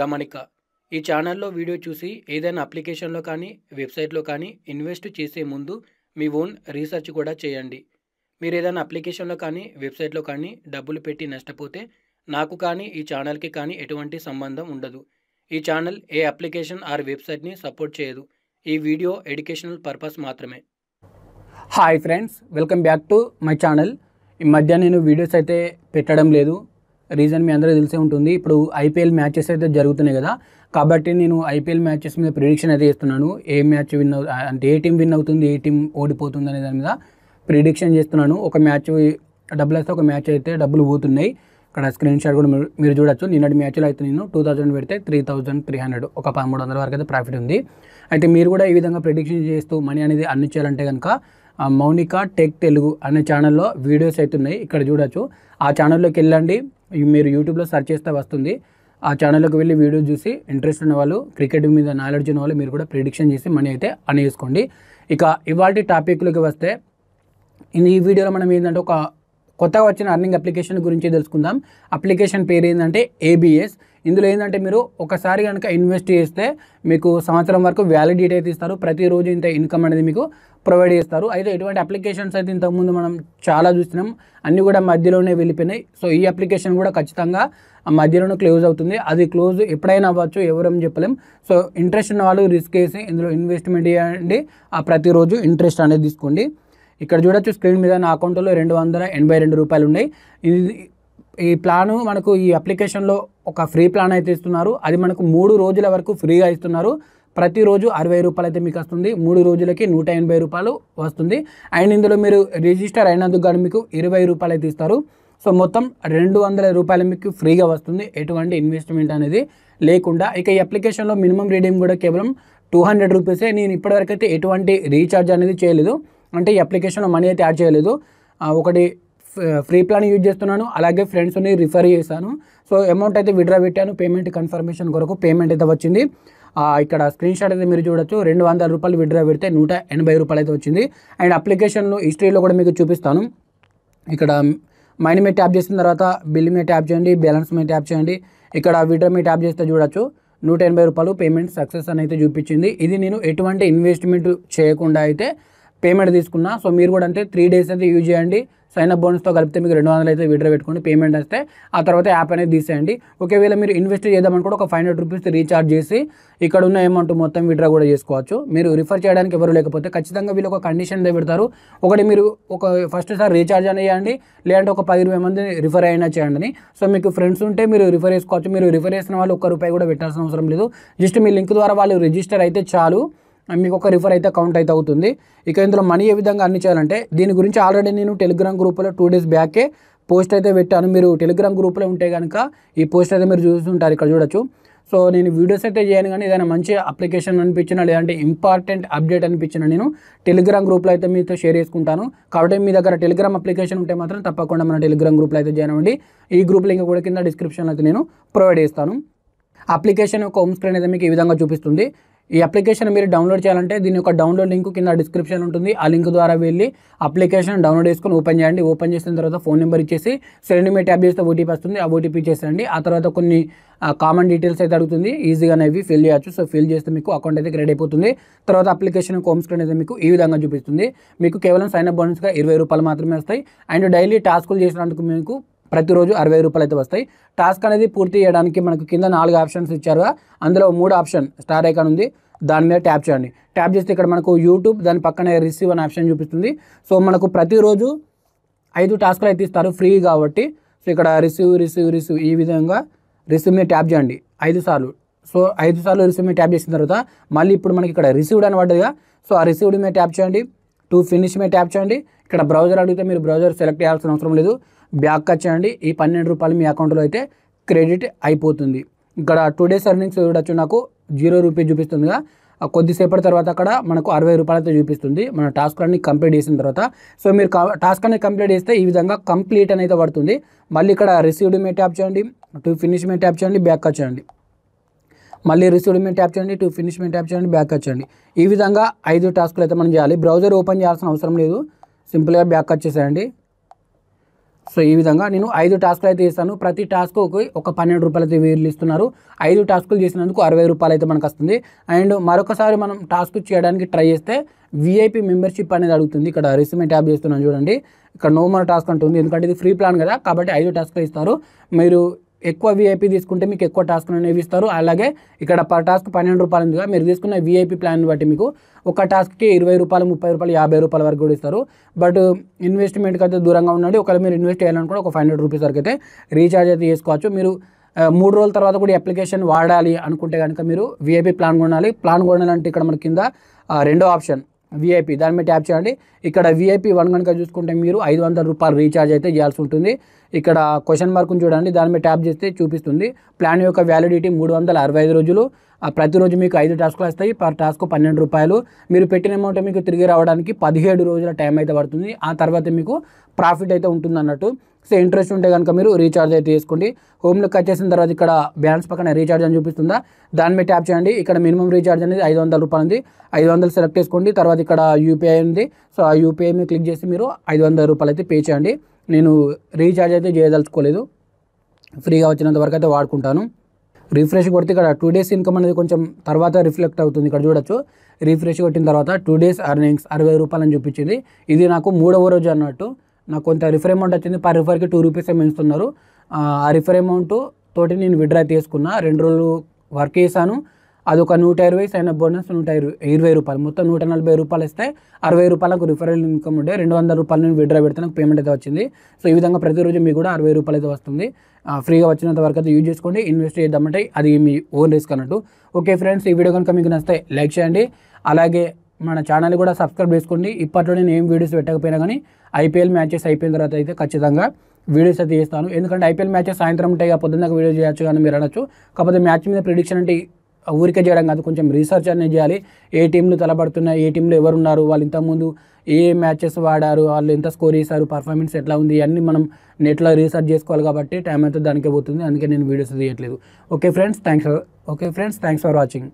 గమనిక ఈ ఛానల్లో వీడియో చూసి ఏదైనా అప్లికేషన్లో కానీ వెబ్సైట్లో కానీ ఇన్వెస్ట్ చేసే ముందు మీ ఓన్ రీసెర్చ్ కూడా చేయండి మీరు ఏదైనా అప్లికేషన్లో కానీ వెబ్సైట్లో కానీ డబ్బులు పెట్టి నష్టపోతే నాకు కానీ ఈ ఛానల్కి కానీ ఎటువంటి సంబంధం ఉండదు ఈ ఛానల్ ఏ అప్లికేషన్ ఆర్ వెబ్సైట్ని సపోర్ట్ చేయదు ఈ వీడియో ఎడ్యుకేషనల్ పర్పస్ మాత్రమే hi friends welcome back to my channel ఈ మధ్య నేను వీడియోస్ అయితే పెట్టడం లేదు రీజన్ మీ అందరూ తెలిసే ఉంటుంది ఇప్పుడు ఐపీఎల్ మ్యాచెస్ అయితే జరుగుతున్నాయి కదా కాబట్టి నేను ఐపీఎల్ మ్యాచెస్ మీద ప్రిడిక్షన్ అయితే చేస్తున్నాను ఏ మ్యాచ్ విన్ అంటే ఏ టీం విన్ అవుతుంది ఏ టీం ఓడిపోతుంది అనే దాని మీద ప్రిడిక్షన్ చేస్తున్నాను ఒక మ్యాచ్ డబ్బులు అయితే ఒక మ్యాచ్ అయితే డబ్బులు పోతున్నాయి ఇక్కడ స్క్రీన్ షాట్ కూడా మీరు చూడొచ్చు నిన్నటి మ్యాచ్లో అయితే నేను టూ థౌజండ్ పెడితే త్రీ థౌజండ్ త్రీ హండ్రెడ్ ఒక పదమూడు వందల వరకు అయితే ప్రాఫిట్ ఉంది అయితే మీరు కూడా ఈ విధంగా ప్రిడిక్షన్ చేస్తూ మనీ అనేది అన్ని చేయాలంటే కనుక మౌనిక టెక్ తెలుగు అనే ఛానల్లో వీడియోస్ అయితే ఉన్నాయి ఇక్కడ చూడొచ్చు ఆ ఛానల్లోకి వెళ్ళండి మీరు యూట్యూబ్లో సర్చ్ చేస్తే వస్తుంది ఆ ఛానల్కి వెళ్ళి వీడియో చూసి ఇంట్రెస్ట్ ఉన్న వాళ్ళు క్రికెట్ మీద నాలెడ్జ్ ఉన్న వాళ్ళు మీరు కూడా ప్రిడిక్షన్ చేసి మనీ అయితే అనేసుకోండి ఇక ఇవాళ టాపిక్లోకి వస్తే ఈ వీడియోలో మనం ఏంటంటే ఒక కొత్తగా వచ్చిన అర్నింగ్ అప్లికేషన్ గురించి తెలుసుకుందాం అప్లికేషన్ పేరు ఏంటంటే ఏబిఎస్ ఇందులో ఏంటంటే మీరు ఒకసారి కనుక ఇన్వెస్ట్ చేస్తే మీకు సంవత్సరం వరకు వ్యాలిడిటీ అయితే ఇస్తారు ప్రతిరోజు ఇంత ఇన్కమ్ అనేది మీకు ప్రొవైడ్ చేస్తారు అయితే ఇటువంటి అప్లికేషన్స్ అయితే ఇంతకుముందు మనం చాలా చూసినాం అన్నీ కూడా మధ్యలోనే వెళ్ళిపోయినాయి సో ఈ అప్లికేషన్ కూడా ఖచ్చితంగా మధ్యలోనే క్లోజ్ అవుతుంది అది క్లోజ్ ఎప్పుడైనా అవ్వచ్చు ఎవరేం చెప్పలేం సో ఇంట్రెస్ట్ ఉన్న వాళ్ళు రిస్క్ వేసి ఇందులో ఇన్వెస్ట్మెంట్ చేయండి ప్రతిరోజు ఇంట్రెస్ట్ అనేది తీసుకోండి ఇక్కడ చూడొచ్చు స్క్రీన్ మీద నా అకౌంట్లో రెండు వందల ఎనభై రెండు రూపాయలు ఉన్నాయి ఇది ఈ ప్లాను మనకు ఈ అప్లికేషన్లో ఒక ఫ్రీ ప్లాన్ అయితే ఇస్తున్నారు అది మనకు మూడు రోజుల వరకు ఫ్రీగా ఇస్తున్నారు ప్రతిరోజు అరవై రూపాయలు అయితే మీకు వస్తుంది మూడు రోజులకి నూట ఎనభై రూపాయలు వస్తుంది అండ్ ఇందులో మీరు రిజిస్టర్ అయినందుకు కానీ మీకు ఇరవై రూపాయలు అయితే ఇస్తారు సో మొత్తం రెండు వందల రూపాయలు మీకు ఫ్రీగా వస్తుంది ఎటువంటి ఇన్వెస్ట్మెంట్ అనేది లేకుండా ఇక ఈ అప్లికేషన్లో మినిమం రీడింగ్ కూడా కేవలం టూ హండ్రెడ్ రూపీసే నేను ఇప్పటివరకు అయితే ఎటువంటి రీఛార్జ్ అనేది చేయలేదు అంటే ఈ అప్లికేషన్లో మనీ అయితే యాడ్ చేయలేదు ఒకటి ఫ్రీ ప్లాన్ యూజ్ చేస్తున్నాను అలాగే ఫ్రెండ్స్ని రిఫర్ చేశాను సో అమౌంట్ అయితే విడ్రా పెట్టాను పేమెంట్ కన్ఫర్మేషన్ కొరకు పేమెంట్ అయితే వచ్చింది ఇక్కడ స్క్రీన్ షాట్ అయితే మీరు చూడొచ్చు రెండు వందల రూపాయలు విడ్రా పెడితే నూట ఎనభై రూపాయలు అయితే వచ్చింది అండ్ అప్లికేషన్లో హిస్టరీలో కూడా మీకు చూపిస్తాను ఇక్కడ మైని మీద ట్యాప్ చేసిన తర్వాత బిల్ మీద ట్యాప్ చేయండి బ్యాలెన్స్ మీద ట్యాప్ చేయండి ఇక్కడ విడ్రా మీద ట్యాప్ చేస్తే చూడొచ్చు నూట ఎనభై రూపాయలు పేమెంట్ సక్సెస్ అని అయితే చూపించింది ఇది నేను ఎటువంటి ఇన్వెస్ట్మెంట్ చేయకుండా అయితే పేమెంట్ తీసుకున్నా సో మీరు కూడా అంటే త్రీ డేస్ అయితే యూజ్ చేయండి సైన్ అప్ బోనస్తో కలిపితే మీకు రెండు వందలు అయితే విడ్రా పెట్టుకోండి పేమెంట్ వస్తే ఆ తర్వాత యాప్ అనేది తీసేయండి ఒకవేళ మీరు ఇన్వెస్ట్ కూడా ఒక ఫైవ్ హండ్రెడ్ రూపీస్ రీఛార్జ్ చేసి ఇక్కడ ఉన్న అమౌంట్ మొత్తం విడ్రా కూడా చేసుకోవచ్చు మీరు రిఫర్ చేయడానికి ఎవరు లేకపోతే ఖచ్చితంగా వీళ్ళు ఒక కండిషన్ పెడతారు ఒకటి మీరు ఒక ఫస్ట్ సార్ రీఛార్జ్ అని చేయండి లేదంటే ఒక పది ఇరవై మంది రిఫర్ అయినా చేయండి సో మీకు ఫ్రెండ్స్ ఉంటే మీరు రిఫర్ చేసుకోవచ్చు మీరు రిఫర్ చేసిన వాళ్ళు ఒక్క రూపాయి కూడా పెట్టాల్సిన అవసరం లేదు జస్ట్ మీ లింక్ ద్వారా వాళ్ళు రిజిస్టర్ అయితే చాలు మీకు ఒక రిఫర్ అయితే కౌంట్ అయితే అవుతుంది ఇక ఇందులో మనీ ఏ విధంగా అన్ని చేయాలంటే దీని గురించి ఆల్రెడీ నేను టెలిగ్రామ్ గ్రూప్లో టూ డేస్ బ్యాకే పోస్ట్ అయితే పెట్టాను మీరు టెలిగ్రామ్ గ్రూప్లో ఉంటే కనుక ఈ పోస్ట్ అయితే మీరు చూస్తుంటారు ఇక్కడ చూడొచ్చు సో నేను వీడియోస్ అయితే చేయను కానీ ఏదైనా మంచి అప్లికేషన్ అనిపించినా లేదంటే ఇంపార్టెంట్ అప్డేట్ అనిపించిన నేను టెలిగ్రామ్ గ్రూప్లో అయితే మీతో షేర్ చేసుకుంటాను కాబట్టి మీ దగ్గర టెలిగ్రామ్ అప్లికేషన్ ఉంటే మాత్రం తప్పకుండా మన టెలిగ్రామ్ గ్రూప్లో అయితే జాయిన్ అవ్వండి ఈ గ్రూప్ లింక్ కూడా కింద డిస్క్రిప్షన్లో అయితే నేను ప్రొవైడ్ చేస్తాను అప్లికేషన్ యొక్క హోమ్ స్క్రీన్ అయితే మీకు ఈ విధంగా చూపిస్తుంది ఈ అప్లికేషన్ మీరు డౌన్లోడ్ చేయాలంటే దీని యొక్క డౌన్లోడ్ లింక్ కింద డిస్క్రిప్షన్ ఉంటుంది ఆ లింక్ ద్వారా వెళ్ళి అప్లికేషన్ డౌన్లోడ్ చేసుకొని ఓపెన్ చేయండి ఓపెన్ చేసిన తర్వాత ఫోన్ నెంబర్ ఇచ్చేసి సెండ్ మీ ట్యాబ్ చేస్తే ఓటీపీ వస్తుంది ఆ ఓటీపీ చేసేయండి ఆ తర్వాత కొన్ని కామన్ డీటెయిల్స్ అయితే అడుగుతుంది ఈజీగా అనేవి ఫిల్ చేయొచ్చు సో ఫిల్ చేస్తే మీకు అకౌంట్ అయితే క్రియేట్ అయిపోతుంది తర్వాత అప్లికేషన్ హోమ్ స్క్రీన్ అయితే మీకు ఈ విధంగా చూపిస్తుంది మీకు కేవలం సైన్అప్ బోనస్గా ఇరవై రూపాయలు మాత్రమే వస్తాయి అండ్ డైలీ టాస్కులు చేసినందుకు మీకు ప్రతిరోజు అరవై రూపాయలు అయితే వస్తాయి టాస్క్ అనేది పూర్తి చేయడానికి మనకు కింద నాలుగు ఆప్షన్స్ ఇచ్చారు అందులో మూడు ఆప్షన్ స్టార్ ఐకాన్ ఉంది దాని మీద ట్యాప్ చేయండి ట్యాప్ చేస్తే ఇక్కడ మనకు యూట్యూబ్ దాని పక్కనే రిసీవ్ అనే ఆప్షన్ చూపిస్తుంది సో మనకు ప్రతిరోజు ఐదు టాస్క్లు అయితే ఇస్తారు ఫ్రీ కాబట్టి సో ఇక్కడ రిసీవ్ రిసీవ్ రిసీవ్ ఈ విధంగా రిసీవ్ మీద ట్యాప్ చేయండి ఐదు సార్లు సో ఐదు సార్లు రిసీవ్ మీద ట్యాప్ చేసిన తర్వాత మళ్ళీ ఇప్పుడు మనకి ఇక్కడ రిసీవ్డ్ అని పడ్డదిగా సో ఆ రిసీవ్డ్ మీద ట్యాప్ చేయండి టు ఫినిష్ మే ట్యాప్ చేయండి ఇక్కడ బ్రౌజర్ అడిగితే మీరు బ్రౌజర్ సెలెక్ట్ చేయాల్సిన అవసరం లేదు బ్యాక్ కట్ చేయండి ఈ పన్నెండు రూపాయలు మీ అకౌంట్లో అయితే క్రెడిట్ అయిపోతుంది ఇక్కడ టూ డేస్ ఎర్నింగ్స్ చూడొచ్చు నాకు జీరో రూపీస్ చూపిస్తుందిగా కొద్దిసేపటి తర్వాత అక్కడ మనకు అరవై రూపాయలు అయితే చూపిస్తుంది మన టాస్క్ అన్ని కంప్లీట్ చేసిన తర్వాత సో మీరు టాస్క్ అన్ని కంప్లీట్ చేస్తే ఈ విధంగా కంప్లీట్ అనేది పడుతుంది మళ్ళీ ఇక్కడ రిసీవ్డ్ మీద ట్యాప్ చేయండి టు ఫినిష్ మే ట్యాప్ చేయండి బ్యాక్ చేయండి మళ్ళీ రిసీవ్ మీద ట్యాప్ చేయండి టు ఫినిష్ మీద ట్యాప్ చేయండి బ్యాక్ వచ్చేయండి ఈ విధంగా ఐదు టాస్క్లు అయితే మనం చేయాలి బ్రౌజర్ ఓపెన్ చేయాల్సిన అవసరం లేదు సింపుల్గా బ్యాక్ వచ్చేసేయండి సో ఈ విధంగా నేను ఐదు టాస్క్లు అయితే ఇస్తాను ప్రతి టాస్క్కి ఒక పన్నెండు రూపాయలు అయితే వీళ్ళు ఇస్తున్నారు ఐదు టాస్కులు చేసినందుకు అరవై రూపాయలు అయితే మనకు వస్తుంది అండ్ మరొకసారి మనం టాస్క్ చేయడానికి ట్రై చేస్తే విఐపి మెంబర్షిప్ అనేది అడుగుతుంది ఇక్కడ రెస్యూమే ట్యాబ్ చేస్తున్నాను చూడండి ఇక్కడ నో మోర్ టాస్క్ అంటుంది ఎందుకంటే ఇది ఫ్రీ ప్లాన్ కదా కాబట్టి ఐదు టాస్క్లు ఇస్తారు మీరు ఎక్కువ వీఐపీ తీసుకుంటే మీకు ఎక్కువ టాస్క్ అనేవి ఇస్తారు అలాగే ఇక్కడ పర్ టాస్క్ పన్నెండు రూపాయలు ఉందిగా మీరు తీసుకున్న వీఐపీ ప్లాన్ బట్టి మీకు ఒక టాస్క్కి ఇరవై రూపాయలు ముప్పై రూపాయలు యాభై రూపాయల వరకు కూడా ఇస్తారు బట్ ఇన్వెస్ట్మెంట్కి అయితే దూరంగా ఉండండి ఒకవేళ మీరు ఇన్వెస్ట్ చేయాలనుకుంటే ఒక ఫైవ్ హండ్రెడ్ రూపీస్ వరకు అయితే రీఛార్జ్ అయితే చేసుకోవచ్చు మీరు మూడు రోజుల తర్వాత కూడా అప్లికేషన్ వాడాలి అనుకుంటే కనుక మీరు వీఐపీ ప్లాన్ కొనాలి ప్లాన్ కొనాలంటే ఇక్కడ మన కింద రెండో ఆప్షన్ విఐపి దాని మీద ట్యాప్ చేయండి ఇక్కడ విఐపి వన్ కనుక చూసుకుంటే మీరు ఐదు వందల రూపాయలు రీఛార్జ్ అయితే చేయాల్సి ఉంటుంది ఇక్కడ క్వశ్చన్ మార్కును చూడండి దాని మీద ట్యాప్ చేస్తే చూపిస్తుంది ప్లాన్ యొక్క వ్యాలిడిటీ మూడు వందల అరవై ఐదు రోజులు ప్రతిరోజు మీకు ఐదు టాస్కులు వస్తాయి పర్ టాస్క్ పన్నెండు రూపాయలు మీరు పెట్టిన అమౌంట్ మీకు తిరిగి రావడానికి పదిహేడు రోజుల టైం అయితే పడుతుంది ఆ తర్వాత మీకు ప్రాఫిట్ అయితే ఉంటుంది అన్నట్టు సో ఇంట్రెస్ట్ ఉంటే కనుక మీరు రీఛార్జ్ అయితే చేసుకోండి హోమ్లోకి వచ్చేసిన తర్వాత ఇక్కడ బ్యాలెన్స్ పక్కన రీఛార్జ్ అని చూపిస్తుందా దాని మీద ట్యాప్ చేయండి ఇక్కడ మినిమం రీఛార్జ్ అనేది ఐదు వందల రూపాయలు ఉంది ఐదు వందలు సెలెక్ట్ చేసుకోండి తర్వాత ఇక్కడ యూపీఐ ఉంది సో ఆ యూపీఐ మీద క్లిక్ చేసి మీరు ఐదు వందల రూపాయలు అయితే పే చేయండి నేను రీఛార్జ్ అయితే చేయదలుచుకోలేదు ఫ్రీగా వచ్చినంత వరకు అయితే వాడుకుంటాను రిఫ్రెష్ కొడితే ఇక్కడ టూ డేస్ ఇన్కమ్ అనేది కొంచెం తర్వాత రిఫ్లెక్ట్ అవుతుంది ఇక్కడ చూడొచ్చు రిఫ్రెష్ కొట్టిన తర్వాత టూ డేస్ అర్నింగ్స్ అరవై రూపాయలు అని చూపించింది ఇది నాకు మూడవ రోజు అన్నట్టు నాకు కొంత రిఫర్ అమౌంట్ వచ్చింది పర్ రిఫర్కి టూ రూపీస్ పెంచుతున్నారు ఆ రిఫర్ అమౌంట్ తోటి నేను విడ్రా తీసుకున్నా రెండు రోజులు వర్క్ చేశాను అది ఒక నూట ఇరవై సైన్ బోనస్ నూట ఇరవై ఇరవై రూపాయలు మొత్తం నూట నలభై రూపాయలు ఇస్తే అరవై ఒక రిఫరల్ ఇన్కమ్ ఉండే రెండు వందల రూపాయలు నేను విడ్రా పెడితే నాకు పేమెంట్ అయితే వచ్చింది సో ఈ విధంగా ప్రతిరోజు మీకు కూడా అరవై రూపాయలు అయితే వస్తుంది ఫ్రీగా వచ్చినంత వరకు అయితే యూజ్ చేసుకోండి ఇన్వెస్ట్ చేద్దామంటే అది మీ ఓన్ రిస్క్ అన్నట్టు ఓకే ఫ్రెండ్స్ ఈ వీడియో కనుక మీకు నచ్చితే లైక్ చేయండి అలాగే మన ఛానల్ కూడా సబ్స్క్రైబ్ చేసుకోండి ఇప్పట్లో నేను ఏం వీడియోస్ పెట్టకపోయినా కానీ ఐపీఎల్ మ్యాచెస్ అయిపోయిన తర్వాత అయితే ఖచ్చితంగా వీడియోస్ అయితే చేస్తాను ఎందుకంటే ఐపీఎల్ మ్యాచెస్ సాయంత్రం ఉంటాయి పొద్దున్న వీడియో చేయొచ్చు కానీ మీరు అనొచ్చు కాకపోతే మ్యాచ్ మీద ప్రిడిక్షన్ అంటే ఊరికే చేయడం కాదు కొంచెం రీసెర్చ్ అనేది చేయాలి ఏ టీంలు తలబడుతున్నాయి ఏ టీంలు ఎవరున్నారు వాళ్ళు ఇంతకుముందు ఏ మ్యాచెస్ వాడారు వాళ్ళు ఎంత స్కోర్ చేశారు పర్ఫార్మెన్స్ ఎట్లా ఉంది అన్నీ మనం నెట్లో రీసెర్చ్ చేసుకోవాలి కాబట్టి టైం అయితే దానికే పోతుంది అందుకే నేను వీడియోస్ తీయట్లేదు okay friends thanks okay friends thanks for watching